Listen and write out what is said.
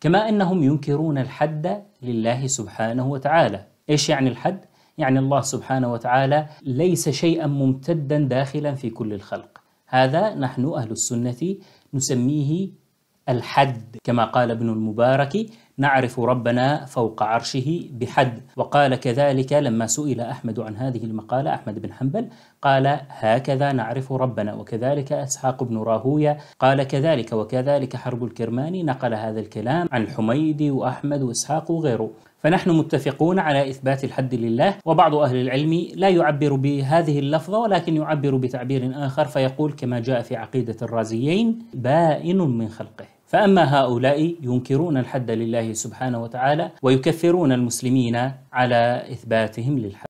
كما أنهم ينكرون الحد لله سبحانه وتعالى إيش يعني الحد؟ يعني الله سبحانه وتعالى ليس شيئا ممتدا داخلا في كل الخلق هذا نحن أهل السنة نسميه الحد كما قال ابن المبارك نعرف ربنا فوق عرشه بحد وقال كذلك لما سئل أحمد عن هذه المقالة أحمد بن حنبل قال هكذا نعرف ربنا وكذلك إسحاق بن راهوية قال كذلك وكذلك حرب الكرماني نقل هذا الكلام عن الحميدي وأحمد وإسحاق وغيره فنحن متفقون على إثبات الحد لله وبعض أهل العلم لا يعبر بهذه اللفظة ولكن يعبر بتعبير آخر فيقول كما جاء في عقيدة الرازيين بائن من خلقه فأما هؤلاء ينكرون الحد لله سبحانه وتعالى ويكفرون المسلمين على إثباتهم للحد